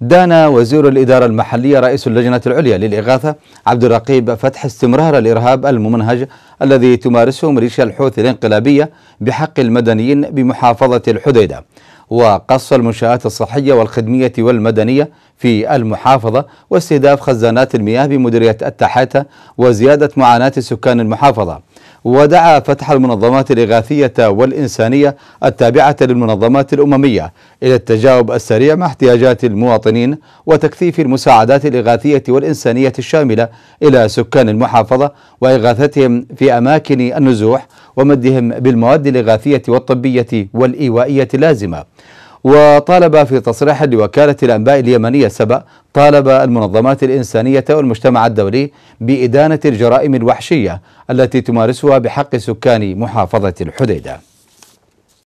دان وزير الإدارة المحلية رئيس اللجنة العليا للإغاثة عبد الرقيب فتح استمرار الإرهاب الممنهج الذي تمارسه ميليشيا الحوثي الانقلابية بحق المدنيين بمحافظة الحديدة وقص المنشآت الصحية والخدمية والمدنية في المحافظة واستهداف خزانات المياه بمديرية التحاتة وزيادة معاناة سكان المحافظة ودعا فتح المنظمات الإغاثية والإنسانية التابعة للمنظمات الأممية إلى التجاوب السريع مع احتياجات المواطنين وتكثيف المساعدات الإغاثية والإنسانية الشاملة إلى سكان المحافظة وإغاثتهم في أماكن النزوح ومدهم بالمواد الإغاثية والطبية والإيوائية اللازمة وطالب في تصريح لوكالة الأنباء اليمنية سبأ طالب المنظمات الإنسانية والمجتمع الدولي بإدانة الجرائم الوحشية التي تمارسها بحق سكان محافظة الحديدة